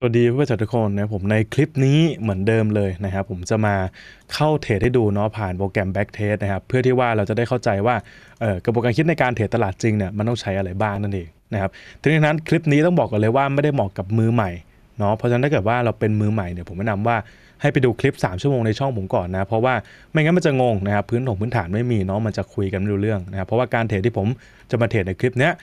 สวัสดีเพื่อนทุกคนนะผมในคลิปนี้เหมือนเดิมเลยนะครับผมจะมาเข้าเทรดให้ดูเนาะผ่านโปรแกรม Back Test นะครับเพื่อที่ว่าเราจะได้เข้าใจว่าเออกระบวนการคิดในการเทรดตลาดจริงเนี่ยมันต้องใช้อะไรบ้างนั่นเองนะครับทีนี้นั้นคลิปนี้ต้องบอกกันเลยว่าไม่ได้เหมาะกับมือใหม่เนาะเพราะฉะนั้นถ้าเกิดว่าเราเป็นมือใหม่เนี่ยผมแนะนำว่าให้ไปดูคลิป 3 ชั่วโมงในช่องผมก่อนนะเพราะว่าไม่งั้นมันจะงงนะครับพื้นฐานพื้นฐานไม่มีเนาะมันจะคุยกันไม่รู้เรื่องนะครับเพราะว่าการเทรดที่ผมจะมาเทรดในคลิปเนี้ย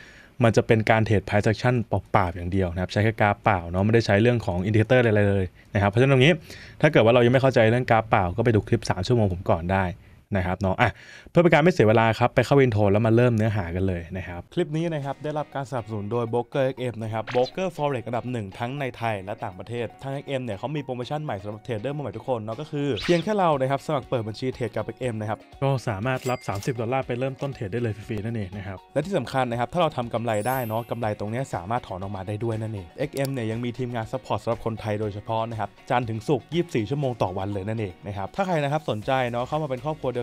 มันจะเป็นการเทรด p ร i c e a c ชั o n เปล่าๆอย่างเดียวนะครับใช้แค่กราฟเปล่าเนาะไม่ได้ใช้เรื่องของอินดิเคเตอร์อะไรเลยนะครับเพราะฉะนั้นตรงนี้ ถ้าเกิดว่าเรายังไม่เข้าใจเรื่องกราฟเปล่าก็ไปดูคลิป 3 ชั่วโมงผมก่อนได้นะครับเนาะอ่ะเพื่อเป็นการไม่เสียเวลาครับ ไปเข้าวินโทรแล้วมาเริ่มเนื้อหากันเลยนะครับ คลิปนี้นะครับ ได้รับการสนับสนุนโดยโบ r ก k e อ XM นะครับโบรกเกอร์ฟอเร็กระดับหนึ่งทั้งในไทยและต่างประเทศทางเอ็กเอ็มเนี่ยเขามีโปรโมชั่นใหม่สำหรับเทรดเดอร์มือใหม่ทุกคนเนาะก็คือเพียงแค่เรานะครับสมัครเปิดบัญชีเทรดกับเเออ็ก็มนะครับ ก็สามารถรับ 30ดอลลาร์ไปเริ่มต้นเทรดได้เลยฟรีๆนั่นเองนะครับและที่สำคัญนะครับถ้าเราทำกำไรได้เนาะกำไรตรงนี้สามารถถอนออกมาได้ด้วยนั่นเองเอ็กเอ็มเนี่ยยังมีทีมงานซัพพอร์ตสำหรับคนไทยโดยเฉพาะนะครับจันถึงศุกร์24 ชั่วโมงต่อวันเลยนั่นเองนะครับถ้าใครนะครับสนใจเนาะเข้ามาเป็นครอบครัวเดี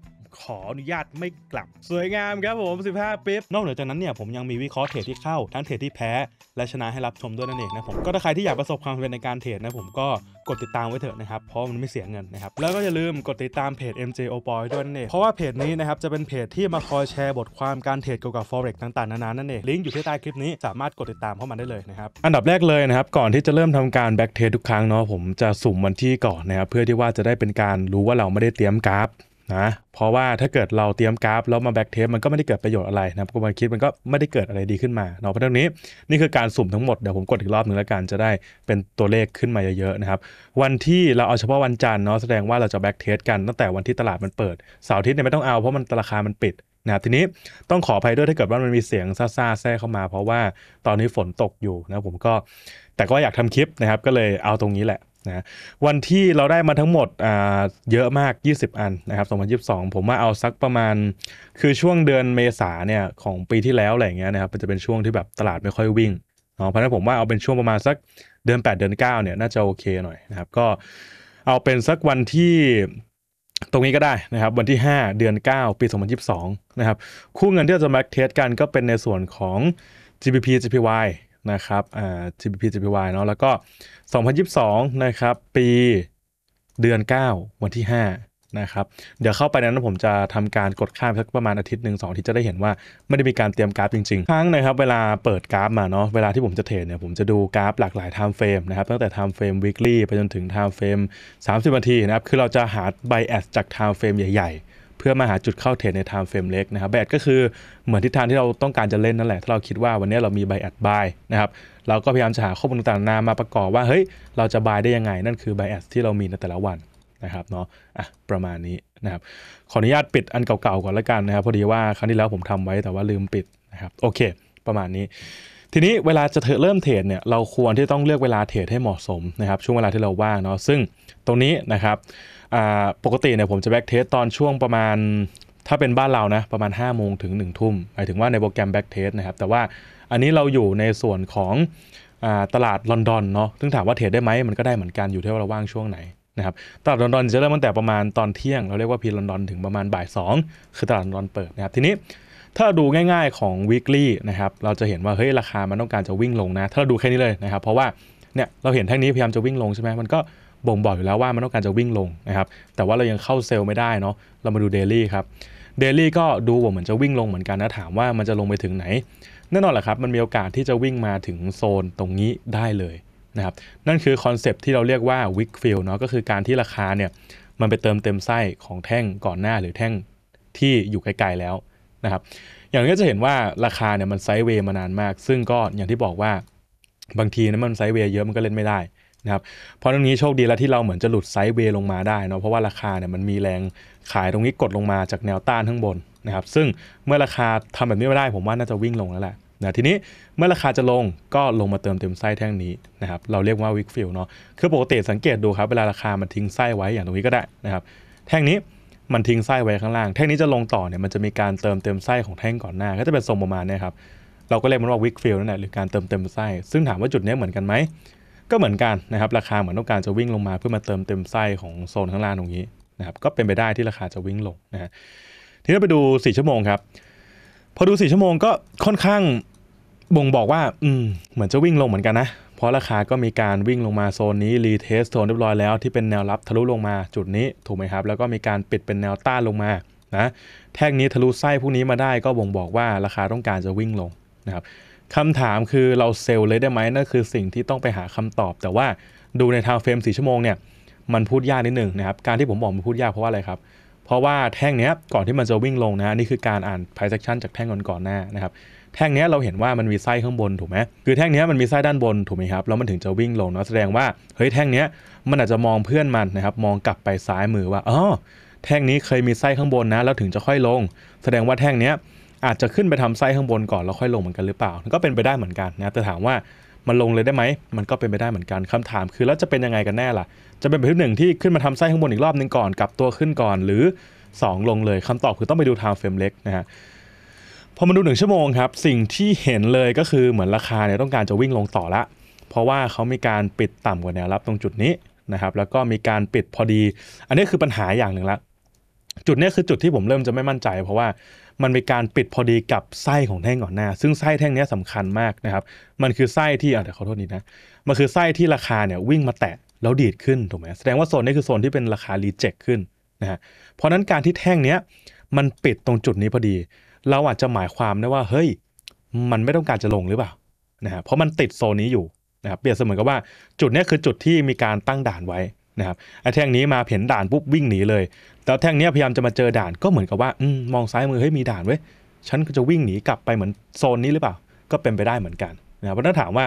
ขออนุญาตไม่กลับสวยงามครับผม 15ปิ๊บนอกเหนือจากนั้นเนี่ยผมยังมีวิเคราะห์เทรดที่เข้าทั้งเทรดที่แพ้ และชนะให้รับชมด้วยนั่นเองนะผม ก็ถ้าใครที่อยากประสบความสำเร็จในการเทรดนะผมก็ กดติดตามไว้เถอะนะครับ เพราะมันไม่เสียเงินนะครับ แล้วก็อย่าลืมกดติดตามเพจ MJ o p o y ด้วยนั่นเองเพราะว่าเพจนี้นะครับจะเป็นเพจที่มาคอยแชร์บทความการเทรดเกี่ยวกับ forex ต่างๆ นานานั่นเองลิงก์อยู่ที่ใต้คลิปนี้สามารถกดติดตามเข้ามาได้เลยนะครับอันดับแรกเลยนะครับก่อนที่จะเริ่มทำการแบ็กเทรดทุกครั้งเนาะผมจะสุ่มวันที่ก่อนนะครับเพื่อที่ว่าจะได้เป็นการรู้ว่าเราไม่ได้เตรียมกราฟนะเพราะว่าถ้าเกิดเราเตรียมกราฟแล้วมาแบ็กเทปมันก็ไม่ได้เกิดประโยชน์อะไรนะผมคิดมันก็ไม่ได้เกิดอะไรดีขึ้นมาเนาะเพราะฉะนี้นี่คือการสุ่มทั้งหมด เดี๋ยวผมกดอีกรอบหนึ่งแล้วกันจะได้เป็นตัวเลขขึ้นมาเยอะๆนะครับวันที่เราเอาเฉพาะวันจันทร์เนาะแสดงว่าเราจะแบ็กเทสกันตั้งแต่วันที่ตลาดมันเปิดเสาร์อาทิตย์เนี่ยไม่ต้องเอาเพราะมันราคามันปิดนะทีนี้ต้องขออภัยด้วยถ้าเกิดว่ามันมีเสียงซ่าซาแทรกเข้ามา เพราะว่าตอนนี้ฝนตกอยู่นะผมก็ แต่ก็อยากทำคลิปนะครับก็เลยเอาตรงนี้แหละนะวันที่เราได้มาทั้งหมดเยอะมาก 20 อันนะครับ2022 ผมว่าเอาสักประมาณคือช่วงเดือนเมษาเนี่ยของปีที่แล้วอะไรเงี้ยนะครับมันจะเป็นช่วงที่แบบตลาดไม่ค่อยวิ่งเนาะเพราะฉะนั้นผมว่าเอาเป็นช่วงประมาณสักเดือน 8 เดือน9เนี่ยน่าจะโอเคหน่อยนะครับก็เอาเป็นสักวันที่ตรงนี้ก็ได้นะครับวันที่ 5 เดือน 9 ปี 2022นะครับคู่เงินที่เราจะมาเทสกันก็เป็นในส่วนของ GBP GPY นะครับอ่า GBP GPY เนาะ แล้วก็ 2022นะครับ ปีเดือน 9 วันที่5นะครับ เดี๋ยวเข้าไปนั้นผมจะทำการกดข้ามสักประมาณอาทิตย์หนึ่งสองที่จะได้เห็นว่าไม่ได้มีการเตรียมกราฟจริง ๆ ครั้งนะครับเวลาเปิดกราฟมาเนาะ เวลาที่ผมจะเทรดเนี่ยผมจะดูกราฟหลากหลายไทม์เฟรมนะครับตั้งแต่ไทม์เฟรม weekly ไปจนถึงไทม์เฟรม30นาทีนะครับ คือเราจะหาไบแอ s จากไทม์เฟรมใหญ่ ๆเพื่อมาหาจุดเข้าเทรดใน time frame เล็กนะครับ แบดก็คือเหมือนทิศทางที่เราต้องการจะเล่นนั่นแหละ ถ้าเราคิดว่าวันนี้เรามีไบแอดบายนะครับ เราก็พยายามจะหาข้อมูลต่างๆนามาประกอบว่า เฮ้ย เราจะบายได้ยังไง นั่นคือไบแอดที่เรามีในแต่ละวันนะครับเนาะอ่ะประมาณนี้นะครับ ขออนุญาตปิดอันเก่าๆ ก่อนละกันนะครับ พอดีว่าครั้งที่แล้วผมทำไว้แต่ว่าลืมปิดนะครับโอเค ประมาณนี้ ทีนี้เวลาจะเริ่มเทรดเนี่ยเราควรที่ต้องเลือกเวลาเทรดให้เหมาะสมนะครับ ช่วงเวลาที่เราว่างเนาะซึ่งตรงนี้นะครับปกติเนี่ยผมจะแบ็กเทสตอนช่วงประมาณ ถ้าเป็นบ้านเรานะประมาณ5้าโมงถึง1นึ่ทุ่มหมายถึงว่าในโปรแกรมแบ็กเทสนะครับ แต่ว่าอันนี้เราอยู่ในส่วนของตลาดลอนดอนเนาะซึ่งถามว่าเทรดได้ไหมมันก็ได้เหมือนกันอยู่ที่ว่าเราว่างช่วงไหนนะครับตลาดลอนดอนจะเริ่มตั้งแต่ประมาณตอนเที่ยง เราเรียกว่าพีลอนดอนถึงประมาณบ่าย2คือตลาดลอนดอนเปิดนะครับทีนี้ถ้าดูง่ายๆของ weekly นะครับเราจะเห็นว่าเฮ้ยราคามันต้องการจะวิ่งลงนะถ้าเราดูแค่นี้เลยนะครับเพราะว่าเนี่ยเราเห็นแท่งนี้พยายามจะวิ่งลงใช่ไหมมันก็บ่งบอกอยู่แล้วว่ามันต้องการจะวิ่งลงนะครับแต่ว่าเรายังเข้าเซลล์ไม่ได้เนาะเรามาดูเดลี่ครับเดลี่ก็ดูว่าเหมือนจะวิ่งลงเหมือนกันนะถามว่ามันจะลงไปถึงไหนแน่นอนแหละครับ มันมีโอกาสที่จะวิ่งมาถึงโซนตรงนี้ได้เลยนะครับนั่นคือคอนเซปที่เราเรียกว่าวิกฟิลเนาะก็คือการที่ราคาเนี่ยมันไปเติมเต็มไส้ของแท่งก่อนหน้าหรือแท่งที่อยู่ไกล ๆแล้วนะครับอย่างนี้จะเห็นว่าราคาเนี่ยมันไซด์เวย์มานานมาก ซึ่งก็อย่างที่บอกว่าบางทีนะมันไซด์เวย์เยอะมันก็เล่นไม่ได้นะครับเพราะตรงนี้โชคดีแล้วที่เราเหมือนจะหลุดไซด์เวย์ลงมาได้เนาะเพราะว่าราคาเนี่ยมันมีแรงขายตรงนี้กดลงมาจากแนวต้านข้างบนนะครับซึ่งเมื่อราคาทำแบบนี้ไม่ได้ผมว่าน่าจะวิ่งลงแล้วแหละนะทีนี้เมื่อราคาจะลงก็ลงมาเติมเต็มไส้แท่งนี้นะครับเราเรียกว่าวิกฟิลเนาะคือปกติสังเกตดูครับเวลาราคามันทิ้งไส้ไว้อย่างตรงนี้ก็ได้นะครับแท่งนี้มันทิ้งไส้ไว้ข้างล่าง แท่งนี้จะลงต่อเนี่ยมันจะมีการเติมเต็มไส้ของแท่งก่อนหน้า ก็จะเป็นทรงประมาณนี้ครับเราก็เรียกมันว่าวิกฟิลนั่นแหละหรือการเติมเต็มไส้ซึ่งถามว่าจุดนี้เหมือนกันไหมก็เหมือนกันนะครับ ราคาเหมือนต้องการจะวิ่งลงมา เพื่อมาเติมเต็มไส้ของโซนข้างล่างตรงนี้นะครับก็เป็นไปได้ที่ราคาจะวิ่งลงนะฮะทีนี้ไปดู4ชั่วโมงครับ พอดู4ชั่วโมงก็ค่อนข้างบ่งบอกว่า อืมเหมือนจะวิ่งลงเหมือนกันนะเพราะราคาก็มีการวิ่งลงมาโซนนี้รีเทสโซนเรียบร้อยแล้วที่เป็นแนวรับทะลุลงมาจุดนี้ถูกไหมครับ แล้วก็มีการปิดเป็นแนวต้านลงมานะแท่งนี้ทะลุไส้พวกนี้มาได้ก็บ่งบอกว่าราคาต้องการจะวิ่งลงนะครับคำถามคือเราเซลเลยได้ไหมนั่นคือสิ่งที่ต้องไปหาคำตอบแต่ว่าดูในทางเฟรมสี่ชั่วโมงเนี่ยมันพูดยากนิดหนึ่งนะครับการที่ผมบอกมันพูดยากเพราะว่าอะไรครับ เพราะว่าแท่งเนี้ยก่อนที่มันจะวิ่งลงนะนี่คือการอ่านไพ่เซ็กชันจากแท่งก่อนนหน้านะครับแท่งเนี้ยเราเห็นว่ามันมีไส้ข้างบน ถูกไหม คือแท่งเนี้ยมันมีไส้ด้านบนถูกไหมครับแล้วมันถึงจะวิ่งลงเนาะแสดงว่าเฮ้ยแท่งเนี้ยมันอาจจะมองเพื่อนมันนะครับมองกลับไปซ้ายมือว่าอ๋อแท่งนี้เคยมีไส้ข้างบนนะ แล้วถึงจะค่อยลง แสดงว่าแท่งเนี้ยอาจจะขึ้นไปทำไส้ข้างบนก่อนแล้วค่อยลงเหมือนกันหรือเปล่า ก็เป็นไปได้เหมือนกันนะแต่ถามว่ามันลงเลยได้ไหมมันก็เป็นไปได้เหมือนกันคำถามคือแล้วจะเป็นยังไงกันแน่ล่ะ จะเป็นแบบที่หนึ่งที่ขึ้นมาทำไส้ข้างบนอีกรอบหนึ่งก่อนกลับตัวขึ้นก่อน หรือ 2 ลงเลยคำตอบคือต้องไปดูทางเฟรมเล็กนะฮะพอมาดูหนึ่งชั่วโมงครับสิ่งที่เห็นเลยก็คือเหมือนราคาเนี่ย ต้องการจะวิ่งลงต่อละ เพราะว่าเขามีการปิดต่ำกว่าแนวรับตรงจุดนี้นะครับแล้วก็มีการปิดพอดี อันนี้คือปัญหาอย่างหนึ่งละจุดนี้คือจุดที่ผมเริ่มจะไม่มั่นใจ เพราะว่ามันมีการปิดพอดีกับไส้ของแท่งก่อนหน้าซึ่งไส้แท่งนี้สำคัญมากนะครับมันคือไส้ที่เดี๋ยวขอโทษนีดนะ มันคือไส้ที่ราคาเนี่ยวิ่งมาแตะแล้วดีดขึ้นถูกไหมแสดงว่าโซนนี้คือโซนที่เป็นราคารีเจ็คขึ้นนะฮะเพราะนั้นการที่แท่งเนี้ยมันปิดตรงจุดนี้พอดี เราอาจจะหมายความได้ว่าเฮ้ยมันไม่ต้องการจะลงหรือเปล่านะฮะเพราะมันติดโซนนี้อยู่นะครับเปรียบเสมือนกับว่าจุดนี้คือจุดที่มีการตั้งด่านไว้นะครับไอ้แท่งนี้มาเห็นด่านปุ๊บวิ่งหนีเลย แต่แท่งนี้พยายามจะมาเจอด่านก็เหมือนกับว่ามมองซ้ายมือเฮ้ยมีด่านเว้ยฉันก็จะวิ่งหนีกลับไปเหมือนโซนนี้หรือเปล่า ก็เป็นไปได้เหมือนกันนะครับเพราะถ้าถามว่า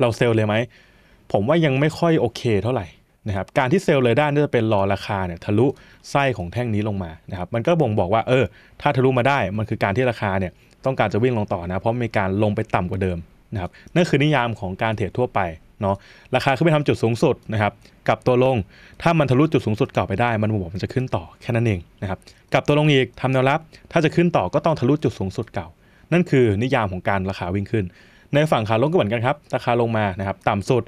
เราเซลเลยไหมผมว่ายังไม่ค่อยโอเคเท่าไหร่นะครับการที่เซลล์เลยได้นี่จะเป็นรอราคาเนี่ยทะลุไส้ของแท่งนี้ลงมานะครับมันก็บ่งบอกว่าเออถ้าทะลุมาได้มันคือการที่ราคาเนี่ยต้องการจะวิ่งลงต่อนะเพราะมีการลงไปต่ำกว่าเดิมนะครับนั่นคือนิยามของการเทรดทั่วไปเนาะราคาขึ้นไปทำจุดสูงสุดนะครับกับตัวลง ถ้ามันทะลุจุดสูงสุดเก่าไปได้ มันบอกมันจะขึ้นต่อแค่นั้นเองนะครับกับตัวลงอีกทำแนวรับ ถ้าจะขึ้นต่อก็ต้องทะลุจุดสูงสุดเก่า นั่นคือนิยามของการราคาวิ่งขึ้น ในฝั่งขาลงก็เหมือนกันครับ ราคาลงมานะครับ ต่ำสุด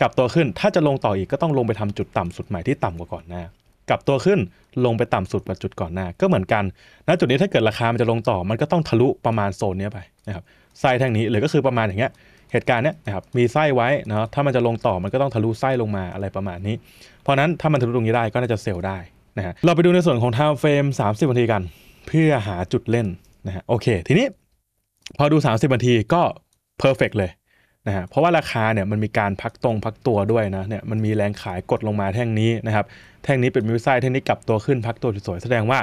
กับตัวขึ้น ถ้าจะลงต่ออีกก็ต้องลงไปทำจุดต่ำสุดใหม่ที่ต่ำกว่าก่อนหน้ากับตัวขึ้น ลงไปต่ำสุดกว่าจุดก่อนหน้า ก็เหมือนกัน ณ จุดนี้ถ้าเกิดราคามันจะลงต่อ มันก็ต้องทะลุประมาณโซนนี้ไปนะครับไซแท่งนี้หรือก็คือประมาณอย่างเงี้ยเหตุการณ์เนี้ยนะครับมีไส้ไว้นะถ้ามันจะลงต่อมันก็ต้องทะลุไส้ลงมาอะไรประมาณนี้ เพราะนั้นถ้ามันทะลุตรงนี้ได้ก็น่าจะเซลล์ได้นะฮะเราไปดูในส่วนของ time frame 30นาทีกัน เพื่อหาจุดเล่นนะฮะโอเค ทีนี้ พอดู 30นาทีก็เพอร์เฟกเลยนะฮะเพราะว่าราคาเนี่ยมันมีการพักตรงพักตัวด้วยนะเนี่ยมันมีแรงขายกดลงมาแท่งนี้นะครับแท่งนี้เป็นมิวไซแท่งนี้กลับตัวขึ้นพักตัวสวยแสดงว่า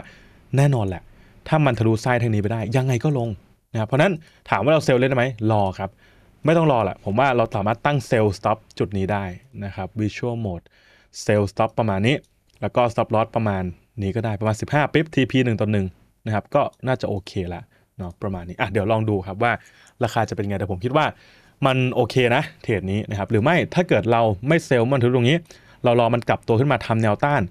แน่นอนแหละ ถ้ามันทะลุไส้แท่งนี้ไปได้ยังไงก็ลงนะเพราะนั้นถามว่าเราเซลล์เล่นไหมรอครับไม่ต้องรอละผมว่าเราสามารถตั้งเซลล์สต็อปจุดนี้ได้นะครับ Visual Mode เซลล์สต็อปประมาณนี้ แล้วก็ stop loss ประมาณนี้ก็ได้ประมาณ 15ปิ๊บ TP 1ต่อ1นะครับก็น่าจะโอเคละเนาะประมาณนี้อ่ะเดี๋ยวลองดูครับว่า ราคาจะเป็นไงแต่ผมคิดว่ามันโอเคนะ เทรดนี้นะครับหรือไม่ถ้าเกิดเราไม่เซลล์มันถึงตรงนี้ เรารอมันกลับตัวขึ้นมาทำแนวต้าน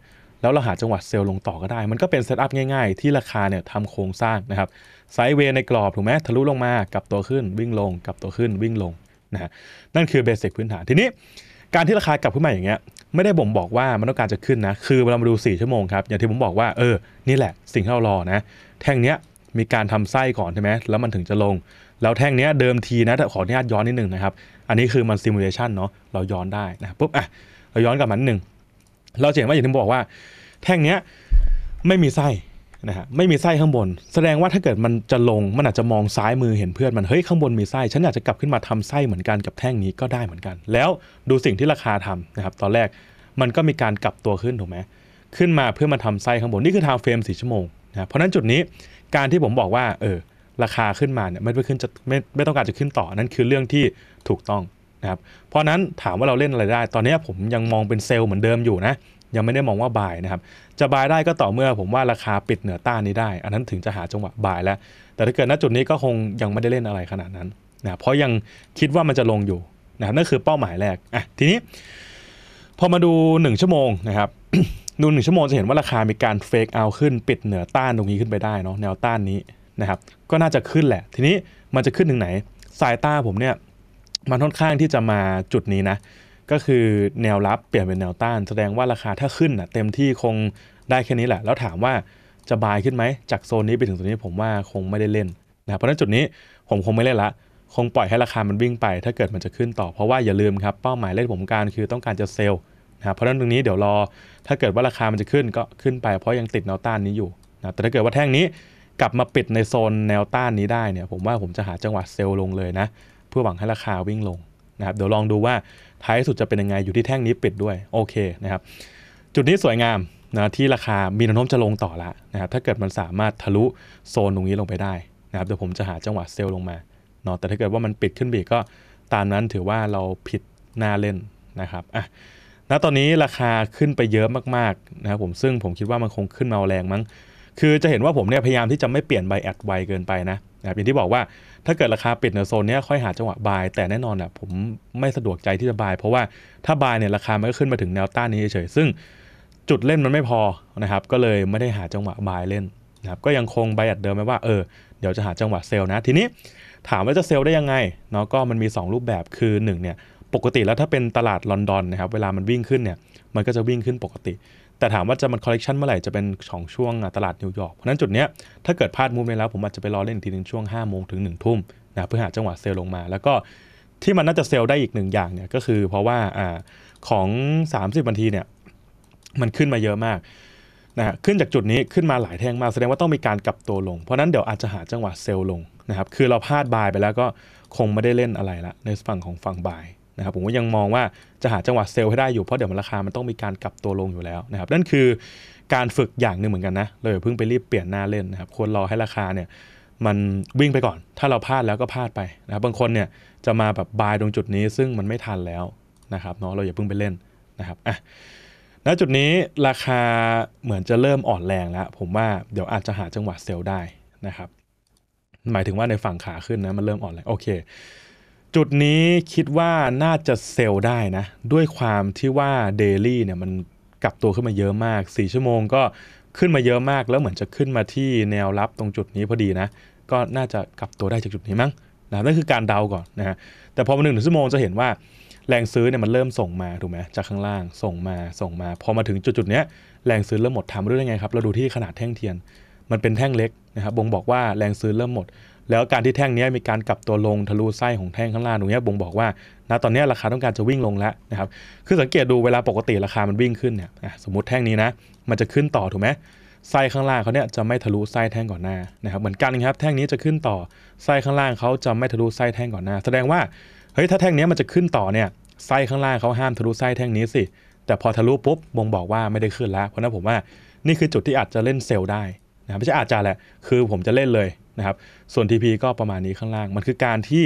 แล้วเราหาจังหวะเซลล์ลงต่อก็ได้ มันก็เป็นเซตอัพง่ายๆ ที่ราคาเนี่ยทำโครงสร้างนะครับไซด์เวย์ในกรอบถูกไหมทะลุลงมากับตัวขึ้น วิ่งลงกับตัวขึ้นวิ่งลงนะนั่นคือเบสิกพื้นฐานทีนี้การที่ราคากลับขึ้นมาอย่างเงี้ยไม่ได้บ่งบอกว่ามันต้องการจะขึ้นนะคือเรามาดู 4 ชั่วโมงครับ อย่างที่ผมบอกว่าเออนี่แหละสิ่งที่เรารอนะแท่งเนี้ยมีการทำไส้ก่อนใช่ไหมแล้วมันถึงจะลงแล้วแท่งเนี้ยเดิมทีนะแต่ขออนุญาตย้อนนิดนึงนะครับอันนี้คือมันซิมูเลชันเนาะเราย้อนได้นะปุ๊บอ่ะเราย้อนกลับมาหนึ่งเราเห็นว่าอย่างที่บอกว่า แท่งเนี้ยไม่มีไส้นะฮะไม่มีไส้ข้างบน แสดงว่าถ้าเกิดมันจะลงมันอาจจะมองซ้ายมือเห็นเพื่อนมันเฮ้ยข้างบนมีไส้ฉันอยากจะกลับขึ้นมาทำไส้เหมือนกันกับแท่งนี้ก็ได้เหมือนกัน แล้วดูสิ่งที่ราคาทำนะครับตอนแรกมันก็มีการกลับตัวขึ้นถูกไหมขึ้นมาเพื่อมาทำไส้ข้างบนนี่คือทางเฟรมสี่ชั่วโมงนะเพราะนั้นจุดนี้การที่ผมบอกว่าเออราคาขึ้นมาเนี่ยไม่ไปขึ้นจะไม่ไม่ต้องการจะขึ้นต่อนั่นคือเรื่องที่ถูกต้องนะครับเพราะนั้นถามว่าเราเล่นอะไรได้ ตอนนี้ผมยังมองเป็นเซลล์เหมือนเดิมอยู่นะ ยังไม่ได้มองว่าบายนะครับ จะบายได้ก็ต่อเมื่อผมว่าราคาปิดเหนือต้านนี้ได้ อันนั้นถึงจะหาจังหวะบายแล้ว แต่ถ้าเกิดณจุดนี้ก็คงยังไม่ได้เล่นอะไรขนาดนั้นนะเพราะยังคิดว่ามันจะลงอยู่นะครับนั่นคือเป้าหมายแรกอ่ะทีนี้ พอมาดู 1 ชั่วโมงนะครับ ดูหนึ่งชั่วโมงจะเห็นว่าราคามีการเฟกเอาขึ้นปิดเหนือต้านตรงนี้ขึ้นไปได้เนาะแนวต้านนี้นะครับ ก็น่าจะขึ้นแหละ ทีนี้มันจะขึ้นถึงไหน สายตาผมเนี่ยมันค่อนข้างที่จะมาจุดนี้นะ ก็คือแนวรับเปลี่ยนเป็นแนวต้านแสดงว่าราคาถ้าขึ้นอนะเต็มที่คงได้แค่นี้แหละแล้วถามว่าจะบายขึ้นไหม จากโซนนี้ไปถึงโซนนี้ผมว่าคงไม่ได้เล่นนะเพราะฉะนั้นจุดนี้ผมคงไม่เล่นละคงปล่อยให้ราคามันวิ่งไป ถ้าเกิดมันจะขึ้นต่อ เพราะว่าอย่าลืมครับเป้าหมายเล่นผมการคือต้องการจะเซลล์นะเพราะฉะนั้นตรงนี้เดี๋ยวรอถ้าเกิดว่าราคามันจะขึ้นก็ขึ้นไป เพราะยังติดแนวต้านนี้อยู่นะแต่ถ้าเกิดว่าแท่งนี้กลับมาปิดในโซนแนวต้านนี้ได้เนี่ยผมว่าผมจะหาจังหวะเซลล์ลงเลยนะเพื่อหวังให้ราคาวิ่งลงนะครับเดี๋ยวลองดูว่าท้ายสุดจะเป็นยังไงอยู่ที่แท่งนี้ปิดด้วยโอเคนะครับจุดนี้สวยงามนะที่ราคามีแนวโน้มจะลงต่อละนะครับถ้าเกิดมันสามารถทะลุโซนตรงนี้ลงไปได้นะครับเดี๋ยวผมจะหาจังหวะเซลล์ลงมาเนาะแต่ถ้าเกิดว่ามันปิดขึ้นบีก็ตามนั้นถือว่าเราผิดหน้าเล่นนะครับอ่ะณตอนนี้ราคาขึ้นไปเยอะมากๆนะครับผมซึ่งผมคิดว่ามันคงขึ้นมาแรงมั้งคือจะเห็นว่าผมเนี่ยพยายามที่จะไม่เปลี่ยนใบแอดไวเกินไปนะ อย่างที่บอกว่าถ้าเกิดราคาปิดในโซนนี้ค่อยหาจังหวะบายแต่แน่นอนอ่ะผมไม่สะดวกใจที่จะบายเพราะว่าถ้าบายเนี่ยราคามันก็ขึ้นมาถึงแนวต้านนี้เฉยๆซึ่งจุดเล่นมันไม่พอนะครับก็เลยไม่ได้หาจังหวะบายเล่นนะครับก็ยังคงใบแอดเดิมไว้ว่า เออ เดี๋ยวจะหาจังหวะเซลล์นะทีนี้ถามว่าจะเซลล์ได้ยังไงเนาะก็มันมี 2 รูปแบบคือ1เนี่ยปกติแล้วถ้าเป็นตลาดลอนดอนนะครับเวลามันวิ่งขึ้นเนี่ยมันก็จะวิ่งขึ้นปกติแต่ถามว่าจะมันคอลเลกชันเมื่อไหร่จะเป็นของช่วงตลาดนิวยอร์กเพราะนั้นจุดเนี้ยถ้าเกิดพลาดมูฟไปแล้วผมอาจจะไปรอเล่นทีนึงช่วง5้าโมงถึง1นึ่ทุ่มนะเพื่อหาจังหวะเซลลงมาแล้วก็ที่มันน่าจะเซลล์ได้อีกหนึ่งอย่างเนี่ยก็คือเพราะว่าอของ 30 บันทีเนี่ยมันขึ้นมาเยอะมากนะขึ้นจากจุดนี้ขึ้นมาหลายแท่งมาแสดงว่าต้องมีการกลับตัวลง เพราะนั้นเดี๋ยวอาจจะหาจังหวะเซลล์ลงนะครับคือเราพลาดบายไปแล้วก็คงไม่ได้เล่นอะไรละในฝั่งของฝั่งบายะครับผมก็ยังมองว่าจะหาจังหวะเซลล์ให้ได้อยู่เพราะเดี๋ยวราคา มันต้องมีการกลับตัวลงอยู่แล้วนะครับนั่นคือการฝึกอย่างหนึ่งเหมือนกันนะเลยเพิ่งไปรีบเปลี่ยนหน้าเล่นนะครับ ควรรอให้ราคาเนี่ยมันวิ่งไปก่อน ถ้าเราพลาดแล้วก็พลาดไปนะครับบางคนเนี่ยจะมาแบบบายตรงจุดนี้ซึ่งมันไม่ทันแล้วนะครับเนาะเราอย่าเพิ่งไปเล่นนะครับอ่ะณจุดนี้ราคาเหมือนจะเริ่มอ่อนแรงแล้วผมว่าเดี๋ยวอาจจะหาจังหวะเซลล์ได้นะครับ หมายถึงว่าในฝั่งขาขึ้นนะมันเริ่มอ่อนแรงโอเคจุดนี้คิดว่าน่าจะเซลได้นะด้วยความที่ว่าเดลี่เนี่ยมันกลับตัวขึ้นมาเยอะมาก4ชั่วโมงก็ขึ้นมาเยอะมากแล้วเหมือนจะขึ้นมาที่แนวรับตรงจุดนี้พอดีนะก็น่าจะกลับตัวได้จากจุดนี้มั้ง นะนั่นคือการเดาก่อนนะฮะแต่พอมาหนึ่งชั่วโมงจะเห็นว่า แรงซื้อเนี่ยมันเริ่มส่งมาถูกไหมจากข้างล่างส่งมาส่งมาพอมาถึงจุดจุดนี้แรงซื้อเริ่มหมดทำเรื่องยังไงครับเราดูที่ขนาดแท่งเทียน มันเป็นแท่งเล็กนะครับบ่งบอกว่าแรงซื้อเริ่มหมดแล้วการที่แท่งนี้มีการกลับตัวลงทะลุไส้ของแท่งข้างล่างตรงนี้บ่งบอกว่าณตอนนี้ราคาต้องการจะวิ่งลงแล้วนะครับคือสังเกตดูเวลาปกติราคามันวิ่งขึ้นเนี่ยสมมติแท่งนี้นะ มันจะขึ้นต่อถูกไหมไส้ข้างล่างเขาเนี่ยจะไม่ทะลุไส้แท่งก่อนหน้านะครับเหมือนกันครับแท่งนี้จะขึ้นต่อ ไส้ข้างล่างเขาจะไม่ทะลุไส้แท่งก่อนหน้า แสดงว่าเฮ้ยถ้าแท่งนี้มันจะขึ้นต่อเนี่ยไส้ข้างล่างเขาห้ามทะลุไส้แท่งนี้สิแต่พอทะลุปุ๊บบ่งบอกว่าไม่ได้ขึ้นแล้ว เพราะนั้นผมว่า นี่คือจุดที่อาจจะเล่นเซลล์ได้นะไม่ใช่อาจจะแหละคือผมจะเล่นเลยนะครับส่วน TP ก็ประมาณนี้ข้างล่าง มันคือการที่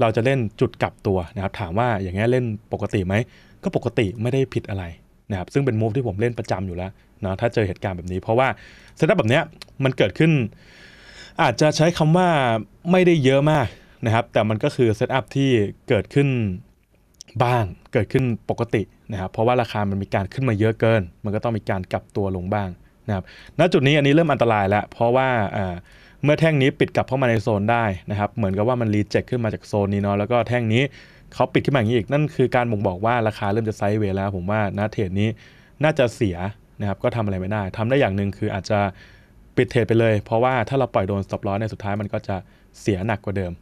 เราจะเล่นจุดกลับตัวนะครับถามว่าอย่างเงี้ยเล่นปกติไหมก็ปกติไม่ได้ผิดอะไรนะครับซึ่งเป็นมูฟที่ผมเล่นประจำอยู่แล้วนะถ้าเจอเหตุการณ์แบบนี้ เพราะว่าเซตอัพแบบเนี้ยมันเกิดขึ้น อาจจะใช้คำว่าไม่ได้เยอะมากนะครับ แต่มันก็คือเซตอัพที่เกิดขึ้นบ้าง เกิดขึ้นปกตินะครับเพราะว่าราคามันมีการขึ้นมาเยอะเกิน มันก็ต้องมีการกลับตัวลงบ้างนะครับณจุดนี้อันนี้เริ่มอันตรายแล้ว เพราะว่าอ่าเมื่อแท่งนี้ปิดกลับเข้ามาในโซนได้นะครับ เหมือนกับว่ามันรีเจ็คขึ้นมาจากโซนนี้เนาะ แล้วก็แท่งนี้เขาปิดขึ้นมาอย่างนี้อีก นั่นคือการบ่งบอกว่าราคาเริ่มจะไซด์เวย์แล้ว ผมว่านะเทรดนี้น่าจะเสียนะครับ ก็ทำอะไรไม่ได้ ทำได้อย่างหนึ่งคืออาจจะปิดเทรดไปเลย เพราะว่าถ้าเราปล่อยโดนสต็อปลอสในสุดท้ายมันก็จะเสียหนักกว่าเดิม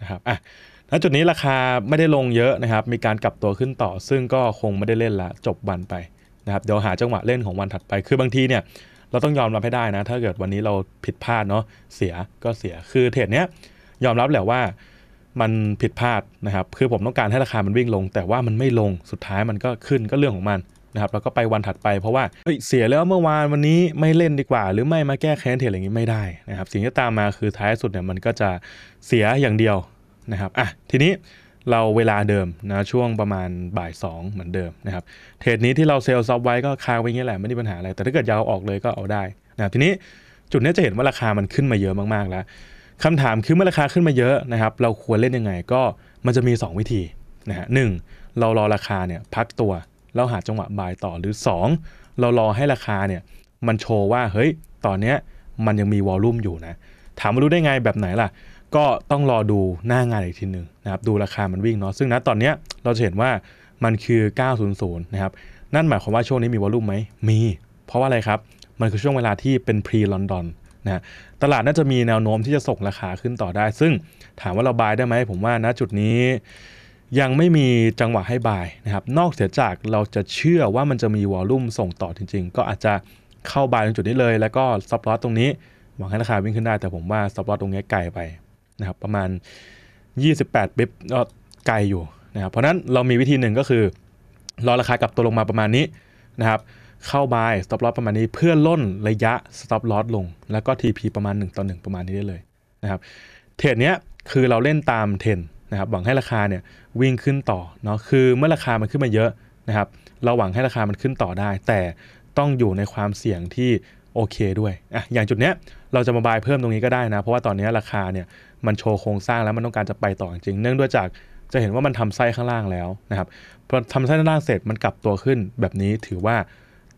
นะครับอ่ะณจุดนี้ราคาไม่ได้ลงเยอะนะครับ มีการกลับตัวขึ้นต่อ ซึ่งก็คงไม่ได้เล่นละ จบวันไปนะครับ เดี๋ยวหาจังหวะเล่นของวันถัดไป คือบางทีเนี่ยเราต้องยอมรับให้ได้นะถ้าเกิดวันนี้เราผิดพลาดเนาะเสียก็เสียคือเทรดเนี้ยยอมรับแหละว่ามันผิดพลาดนะครับคือผมต้องการให้ราคามันวิ่งลง แต่ว่ามันไม่ลงสุดท้ายมันก็ขึ้นก็เรื่องของมันนะครับแล้วก็ไปวันถัดไป เพราะว่าเฮ้ยเสียแล้วเมื่อวานวันนี้ไม่เล่นดีกว่า หรือไม่มาแก้แค้นเทรดออย่างนี้ไม่ได้นะครับสิ่งที่ตามมาคือท้ายสุดเนี่ยมันก็จะเสียอย่างเดียวนะครับอ่ะทีนี้เราเวลาเดิมนะช่วงประมาณบ่าย 2 เหมือนเดิมนะครับเทรดนี้ที่เราเซลล์ซับไว้ก็คาไว้อย่างนี้แหละ ไม่ได้ปัญหาอะไร แต่ถ้าเกิดยาวออกเลยก็เอาได้นะทีนี้จุดนี้จะเห็นว่าราคามันขึ้นมาเยอะมากๆแล้วคำถามคือเมื่อราคาขึ้นมาเยอะนะครับเราควรเล่นยังไงก็มันจะมี 2 วิธีนะฮะหเรารอราคาเนี่ยพักตัว เราหาจังหวะบายต่อหรือ 2 เรารอให้ราคาเนี่ยมันโชว์ว่าเฮ้ยตอนเนี้ยมันยังมีวอลลุ่มอยู่นะถามมารู้ได้ไงแบบไหนล่ะก็ต้องรอดูหน้างานอีกทีหนึ่งนะครับดูราคามันวิ่งเนาะซึ่งณตอนเนี้ยเราจะเห็นว่ามันคือ 900 นะครับ นั่นหมายความว่าช่วงนี้มีวอลุ่มไหมมี เพราะว่าอะไรครับ มันคือช่วงเวลาที่เป็นพรีลอนดอนนะตลาดน่าจะมีแนวโน้มที่จะส่งราคาขึ้นต่อได้ ซึ่งถามว่าเราบายได้ไหม ผมว่าณจุดนี้ยังไม่มีจังหวะให้บายนะครับนอกเสียจากเราจะเชื่อว่ามันจะมีวอลุ่มส่งต่อจริงๆ ก็อาจจะเข้าบายตรงจุดนี้เลย แล้วก็ซับลอตตรงนี้หวังให้ราคาวิ่งขึ้นได้แต่ผมว่าซับลอตตรงนี้ไกลไปนะครับประมาณ 28บิปก็ไกลอยู่นะครับ เพราะนั้นเรามีวิธีหนึ่งก็คือ รอราคากลับตัวลงมาประมาณนี้นะครับเข้าบาย stop loss ประมาณนี้เพื่อล่นระยะ stop loss ลงแล้วก็ TP ประมาณ1ต่อ1ประมาณนี้ได้เลยนะครับเทรดเนี้ยคือเราเล่นตามเทรนนะครับหวังให้ราคาเนี่ยวิ่งขึ้นต่อเนาะคือเมื่อราคามันขึ้นมาเยอะนะครับเราหวังให้ราคามันขึ้นต่อได้ แต่ต้องอยู่ในความเสี่ยงที่โอเคด้วยอ่ะอย่างจุดเนี้ยเราจะมาบายเพิ่มตรงนี้ก็ได้นะเพราะว่าตอนนี้ราคาเนี่ยมันโชว์โครงสร้างแล้วมันต้องการจะไปต่อจริงเนื่องด้วยจากจะเห็นว่ามันทำไส้ข้างล่างแล้วนะครับพอทำไส้ข้างล่างเสร็จมันกลับตัวขึ้นแบบนี้ถือว่า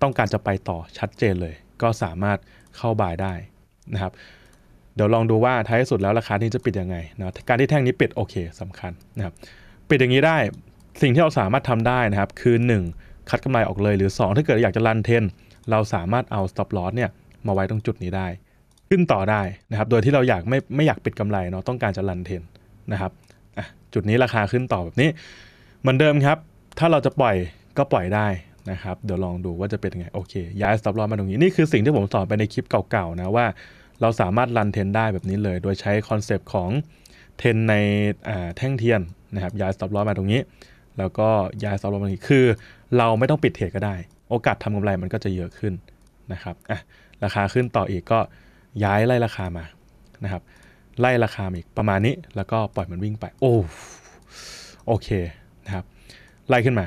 ต้องการจะไปต่อชัดเจนเลย ก็สามารถเข้าบายได้นะครับเดี๋ยวลองดูว่าท้ายสุดแล้วราคานี้จะปิดยังไงนะการที่แท่งนี้ปิดโอเคสำคัญนะครับปิดอย่างนี้ได้สิ่งที่เราสามารถทำได้นะครับคือ1คัดกำไรออกเลยหรือ 2 ถ้าเกิดอยากจะรันเทนเราสามารถเอา stop loss เนี่ยมาไว้ตรงจุดนี้ได้ขึ้นต่อได้นะครับ โดยที่เราอยากไม่ไม่อยากปิดกำไรเนาะ ต้องการจะรันเทนนะครับจุดนี้ราคาขึ้นต่อแบบนี้ เหมือนเดิมครับ ถ้าเราจะปล่อยก็ปล่อยได้นะครับ เดี๋ยวลองดูว่าจะเป็นยังไง โอเค ย้ายสต็อปลอมาตรงนี้ นี่คือสิ่งที่ผมสอนไปในคลิปเก่าๆนะว่า เราสามารถรันเทนได้แบบนี้เลย โดยใช้คอนเซปต์ของเทนในแท่งเทียนนะครับ ย้ายสต็อปลอมาตรงนี้ แล้วก็ย้ายสต็อปลอมาตรงนี้คือ เราไม่ต้องปิดเทรดก็ได้ โอกาสทำกำไรมันก็จะเยอะขึ้นนะครับอ่ะราคาขึ้นต่ออีกก็ย้ายไล่ราคามานะครับ ไล่ราคาอีกประมาณนี้ แล้วก็ปล่อยมันวิ่งไปโอ้โอเคนะครับ ไล่ขึ้นมา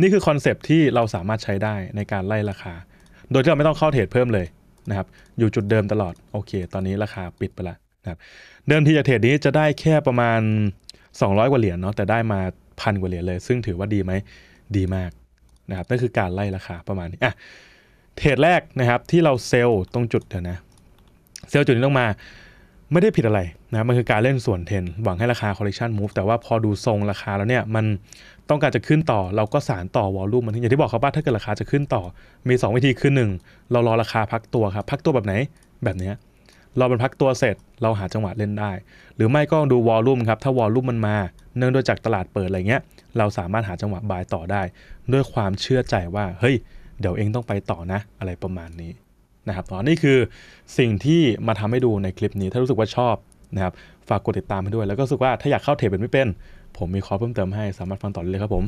นี่คือคอนเซปที่เราสามารถใช้ได้ในการไล่ราคา โดยที่เราไม่ต้องเข้าเทรดเพิ่มเลยนะครับ อยู่จุดเดิมตลอดโอเค ตอนนี้ราคาปิดไปละนะครับเดิมทีจากเทรดนี้จะได้แค่ประมาณ 200 กว่า เหรียญเนาะแต่ได้มาพันกว่าเหรียญเลย ซึ่งถือว่าดีไหมดีมากนะครับนั่นคือการไล่ราคาประมาณนี้อ่ะเทรดแรกนะครับที่เราเซลล์ตรงจุดเดี๋ยวนะเซลล์จุดนี้ลงมาไม่ได้ผิดอะไรนะมันคือการเล่นส่วนเทนหวังให้ราคาคอลเลกชันมูฟแต่ว่าพอดูทรงราคาแล้วเนี่ย มันต้องการจะขึ้นต่อเราก็สารต่อวอลลุ่มมันอย่างที่บอกครับว่าถ้าเกิดราคาจะขึ้นต่อ มี 2 วิธีคืองเรารอราคาพักตัวครับ พักตัวแบบไหน แบบนี้เราเป็นพักตัวเสร็จเราหาจังหวะเล่นได้ หรือไม่ก็ดูวอลลุ่มครับถ้าวอลลุ่มมันมา เนื่องด้วยจากตลาดเปิดอะไรเงี้ยเราสามารถหาจังหวะบายต่อได้ ด้วยความเชื่อใจว่าเฮ้ยเดี๋ยวเองต้องไปต่อนะอะไรประมาณนี้ะครับตอนนี้คือสิ่งที่มาทำให้ดูในคลิปนี้ ถ้ารู้สึกว่าชอบนะครับ ฝากกดติดตามให้ด้วยแล้วก็รู้สึกว่าถ้าอยากเข้าเทรดเป็นไม่เป็น ผมมีคอร์สเพิ่มเติมให้สามารถฟังต่อได้เลยครับผม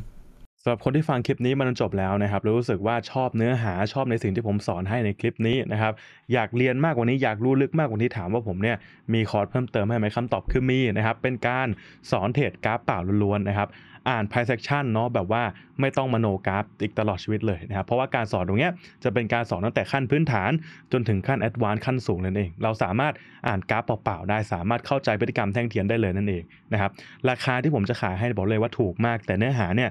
สำหรับคนที่ฟังคลิปนี้มันจบแล้วนะครับ รู้สึกว่าชอบเนื้อหาชอบในสิ่งที่ผมสอนให้ในคลิปนี้นะครับ อยากเรียนมากกว่านี้อยากรู้ลึกมากกว่านี้ถามว่าผมเนี่ยมีคอร์สเพิ่มเติมให้ไหมคำตอบคือมีนะครับ เป็นการสอนเทรดกราฟเปล่าล้วนๆนะครับอ่านไพ่เซกชันเนาะแบบว่าไม่ต้องมโนกราฟอีกตลอดชีวิตเลยนะครับ เพราะว่าการสอนตรงนี้จะเป็นการสอนตั้งแต่ขั้นพื้นฐานจนถึงขั้นแอดวานซ์ขั้นสูงนั่นเอง เราสามารถอ่านกราฟเปล่าๆได้สามารถเข้าใจพฤติกรรมแท่งเทียนได้เลยนั่นเองนะครับ ราคาที่ผมจะขายให้ บอกเลยว่าถูกมากแต่เนื้อหาเนี่ย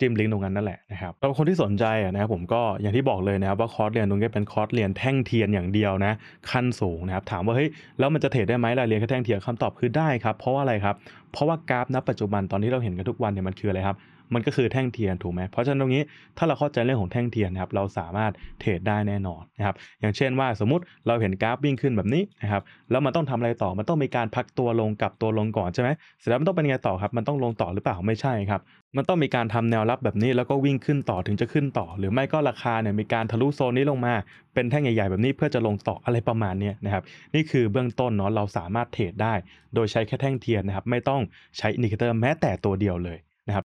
จิ้มลิงก์ตรงนั้นนั่นแหละนะครับแล้วคนที่สนใจนะครับผมก็อย่างที่บอกเลยนะครับว่าคอร์สเรียนตรงนี้เป็นคอร์สเรียนแท่งเทียนอย่างเดียวนะขั้นสูงนะครับถามว่าเฮ้ยแล้วมันจะเทรดได้ไหมล่ะเรียนแค่แท่งเทียนคำตอบคือได้ครับเพราะว่าอะไรครับเพราะว่ากราฟณปัจจุบันตอนนี้เราเห็นกันทุกวันเนี่ยมันคืออะไรครับ มันก็คือแท่งเทียนถูกไหมเพราะฉะนั้นตรงนี้ถ้าเราเข้าใจเรื่องของแท่งเทียนนะครับเราสามารถเทรดได้แน่นอนนะครับ อย่างเช่นว่าสมมติเราเห็นกราฟวิ่งขึ้นแบบนี้นะครับแล้วมันต้องทำอะไรต่อ มันต้องมีการพักตัวลงกับตัวลงก่อนใช่ไหมเสร็จแล้วมันต้องเป็นไงต่อครับ มันต้องลงต่อหรือเปล่าไม่ใช่ครับ มันต้องมีการทำแนวรับแบบนี้ แล้วก็วิ่งขึ้นต่อถึงจะขึ้นต่อ หรือไม่ก็ราคาเนี่ยมีการทะลุโซนนี้ลงมาเป็นแท่งใหญ่ ๆ แบบนี้เพื่อจะลงต่ออะไรประมาณนี้นะครับ นี่คือเบื้องต้นเนาะเราสามารถเทรดได้โดยใช้แค่แท่งเทียนนะครับ ไม่ต้องใช้อินดิเคเตอร์แม้แต่ตัวเดียวเลยนะครับ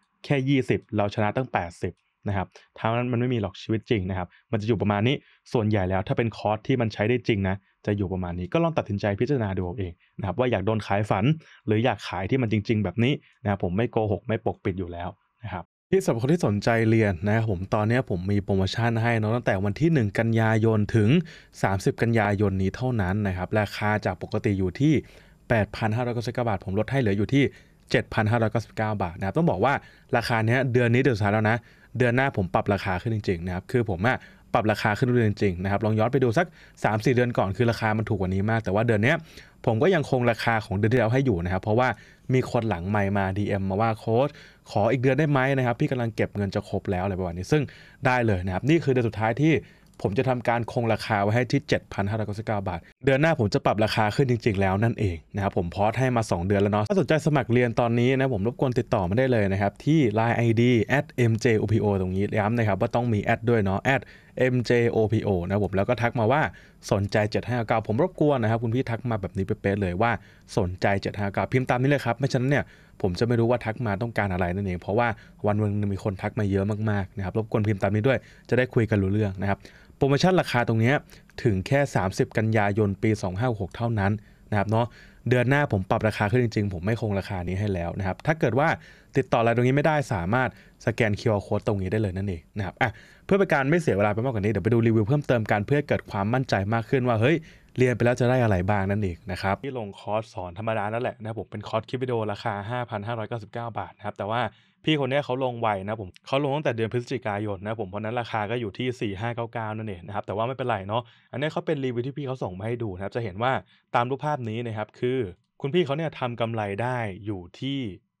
แค่ 20 เราชนะตั้ง 80นะครับเท่านั้นมันไม่มีหรอกชีวิตจริงนะครับมันจะอยู่ประมาณนี้ส่วนใหญ่แล้วถ้าเป็นคอร์สที่มันใช้ได้จริงนะจะอยู่ประมาณนี้ก็ลองตัดสินใจพิจารณาดูเองนะครับว่าอยากโดนขายฝัน หรืออยากขายที่มันจริง ๆ แบบนี้นะครับผมไม่โกหกไม่ปกปิดอยู่แล้วนะครับที่สำหรับคนที่สนใจเรียนนะครับผมตอนนี้ผมมีโปรโมชั่นให้นะตั้งแต่วันที่ 1 กันยายนถึง 30 กันยายนนี้เท่านั้นนะครับราคาจากปกติอยู่ที่8,599บาทผมลดให้เหลืออยู่ที่7,599 บาทนะครับต้องบอกว่าราคาเนี้ยเดือนนี้เดือนสุดท้ายแล้วนะ เดือนหน้าผมปรับราคาขึ้นจริงๆนะครับคือผมอะปรับราคาขึ้นเรื่อยๆจริงนะครับลองย้อนไปดูสัก3-4เดือนก่อนคือราคา มันถูกกว่านี้มาก แต่ว่าเดือนนี้ผมก็ยังคงราคาของเดือนที่แล้วให้อยู่นะครับเพราะว่ามีคนหลังใหม่มา DM มาว่าโค้ดขออีกเดือนได้ไหมนะครับ พี่กำลังเก็บเงินจะครบแล้วอะไรประมาณนี้ซึ่งได้เลยนะครับ นี่คือเดือนสุดท้ายที่ผมจะทำการคงราคาไว้ให้ที่ 7,599บาท เดือนหน้าผมจะปรับราคาขึ้นจริงๆ แล้วนั่นเองนะครับผมพอดให้มา 2 เดือนแล้วเนาะ ถ้าสนใจสมัครเรียนตอนนี้นะผมรบกวนติดต่อมาได้เลยนะครับที่ Line ID @mjopo ตรงนี้ย้ำนะครับว่าต้องมีแอดด้วยเนาะ @mjopo นะผมแล้วก็ทักมาว่าสนใจ759 ผมรบกวนนะครับคุณพี่ทักมาแบบนี้เป๊ะเลยว่าสนใจ759 พิมพ์ตามนี้เลยครับ ไม่ฉะนั้นเนี่ยผมจะไม่รู้ว่าทักมาต้องการอะไรนั่นเอง เพราะว่าวันวันึงมีคนทักมาเยอะมากๆนะครับรบกวนพิมพ์ตามนี้ด้วย จะได้คุยกันรู้เรื่องนะครับโปรโมชั่นราคาตรงนี้ถึงแค่ 30 กันยายน ปี 2 5 6 เท่านั้นนะครับเนาะเดือนหน้าผมปรับราคาขึ้นจริงๆ ผมไม่คงราคานี้ให้แล้วนะครับถ้าเกิดว่าติดต่ออะไรตรงนี้ไม่ได้สามารถสแกน QR code ตรงนี้ได้เลยนั่นเองนะครับอ่ะเพื่อเป็นการไม่เสียเวลาไปมากกว่านี้ เดี๋ยวไปดูรีวิวเพิ่มเติมกันเพื่อเกิดความมั่นใจมากขึ้นว่าเฮ้ยเรียนไปแล้วจะได้อะไรบ้างนั่นเองนะครับที่ลงคอร์สสอนธรรมดาแล้วแหละนะผมเป็นคอร์สคลิปวิดีโอราคา5,599 บาทนะครับ แต่ว่าพี่คนนี้เขาลงไวนะผมเขาลงตั้งแต่เดือนพฤศจิกายนนะผมเพราะนั้นราคาก็อยู่ที่4599 นั่นเองนะครับแต่ว่าไม่เป็นไรเนาะอันนี้เขาเป็นรีวิวที่พี่เขาส่งมาให้ดูนะครับจะเห็นว่าตามรูปภาพนี้นะครับคือคุณพี่เขาเนี่ยทำกำไรได้อยู่ที่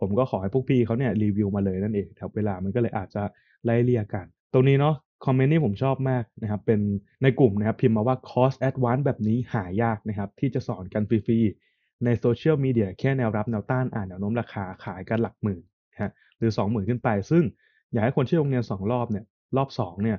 ผมก็ขอให้พวกพี่เขาเนี่ย รีวิวมาเลยนั่นเองแถวเวลา มันก็เลยอาจจะไล่เรียกัน ตรงนี้เนาะ คอมเมนต์นี้ผมชอบมากนะครับ เป็นในกลุ่มนะครับ พิมพ์มาว่าคอสแอดวานซ์แบบนี้หายากนะครับ ที่จะสอนกันฟรี ๆ ในโซเชียลมีเดียแค่แนวรับแนวต้านอ่าน แนวโน้มราคา ขายกันหลักหมื่นนะฮะหรือ20,000ขึ้นไป ซึ่ง อยากให้คนเชื่โรงเรียน2รอบเนี่ยรอบ2เนี่ย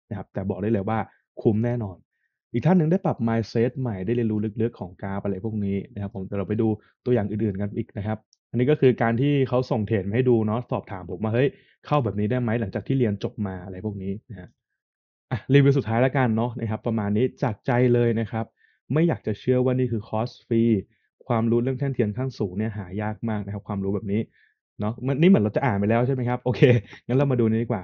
ะครับแต่บอกได้เลยว่าคุ้มแน่นอน อีกท่านหนึ่งได้ปรับ mindset ใหม่ได้เรียนรู้ลึก ๆของกราฟอะไรพวกนี้นะครับผมเดี๋ยวเราไปดูตัวอย่างอื่นๆกันอีกนะครับ อันนี้ก็คือการที่เขาส่งเทรดมาให้ดูเนาะสอบถามผมว่าเฮ้ย เข้าแบบนี้ได้ไหมหลังจากที่เรียนจบมาอะไรพวกนี้นะฮะรีวิวสุดท้ายแล้วกันเนาะนะครับ ประมาณนี้จากใจเลยนะครับ ไม่อยากจะเชื่อว่านี่คือคอสฟรีความรู้เรื่องแท่นเทียนขั้นสูงเนี่ยหายากมากนะครับ ความรู้แบบนี้เนาะมันนี่เหมือนเราจะอ่านไปแล้วใช่ไหมครับโอเคงั้นเรามาดูนี้ดีกว่า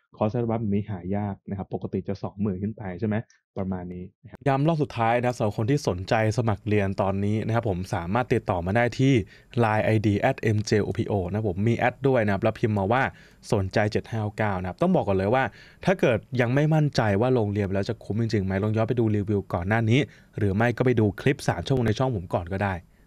คอร์สอดวบัซมนี้หายากนะครับ ปกติจะ 20,000 ขึ้นไปใช่ไหม ประมาณนี้ย้ำรอบสุดท้ายนะสำหรับคนที่สนใจสมัครเรียนตอนนี้นะครับผมสามารถติดต่อมาได้ที่ Line ID at mjopo นะผมมีแอดด้วยนะครับ แล้วพิมพ์มาว่าสนใจ 7599นะครับต้องบอกก่อนเลยว่า ถ้าเกิดยังไม่มั่นใจว่าลงเรียน แล้วจะคุ้มจริงๆไหมลองย้อนไปดูรีวิวก่อนหน้านี้ หรือไม่ก็ไปดูคลิป3ชั่วโมงในช่องผมก่อนก็ได้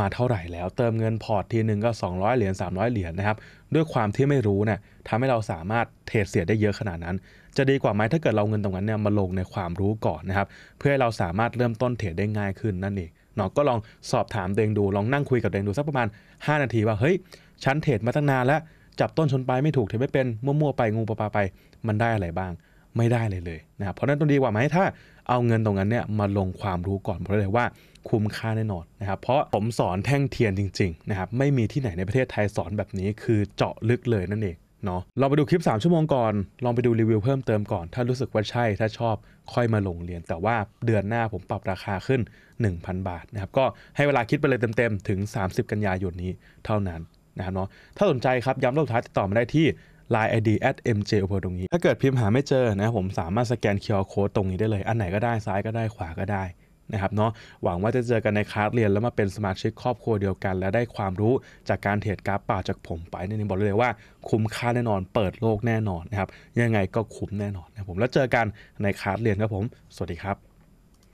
มาเท่าไหร่แล้ว เติมเงินพอร์ตทีหนึ่งก็200เหรียญ300 เหรียญนะครับด้วยความที่ไม่รู้เนะ่ยทำให้เราสามารถเทรดเสียได้เยอะขนาดนั้น จะดีกว่าไหมถ้าเกิดเราเงินตรงนั้นเนี่ยมาลงในความรู้ก่อนนะครับเพื่อให้เราสามารถเริ่มต้นเทรดได้ง่ายขึ้นนั่นเองเนาะก็ลองสอบถามเดงดูลองนั่งคุยกับเดงดูสักประมาณ 5 นาทีว่าเฮ้ยฉันเทรดมาตั้งนานแล้วจับต้นชนปลายไม่ถูกเทรดไม่เป็นมั่วๆไปงูปลาไป มันได้อะไรบ้างไม่ได้เลยเลยนะครับเพราะนั้นต้องดีกว่าไหมถ้า เอาเงินตรงนั้นเนี่ยมาลงความรู้ก่อนเพราะเลยว่าคุ้มค่าแน่นอนนะครับ เพราะผมสอนแท่งเทียนจริง ๆ นะครับ ไม่มีที่ไหนในประเทศไทยสอนแบบนี้คือเจาะลึกเลยนั่นเองเนาะลองไปดูคลิป 3 ชั่วโมงก่อน ลองไปดูรีวิวเพิ่มเติมก่อน ถ้ารู้สึกว่าใช่ถ้าชอบค่อยมาลงเรียน แต่ว่าเดือนหน้าผมปรับราคาขึ้น 1,000 บาทนะครับก็ให้เวลาคิดไปเลยเต็ม ๆ ถึง 30 กันยายนนี้เท่านั้นนะครับเนาะถ้าสนใจครับย้ำรอบท้ายติดต่อมาได้ที่ Line ID at mj o p e ตรงนี้ถ้าเกิดพิมพ์หาไม่เจอนะผมสามารถสแกน QR code ตรงนี้ได้เลย อันไหนก็ได้ซ้ายก็ได้ขวาก็ได้นะครับเนาะหวังว่าจะเจอกันในคลาสเรียน แล้วมาเป็นสมาชิกครอบครัวเดียวกัน และได้ความรู้จากการเทรดกราฟป่าจากผมไปนี่บอกเลยว่าคุ้มค่าแน่นอนเปิดโลกแน่นอนนะครับยังไงก็คุ้มแน่นอนนะผมแล้วเจอกันในคลาสเรียนครับผม สวัสดีครับ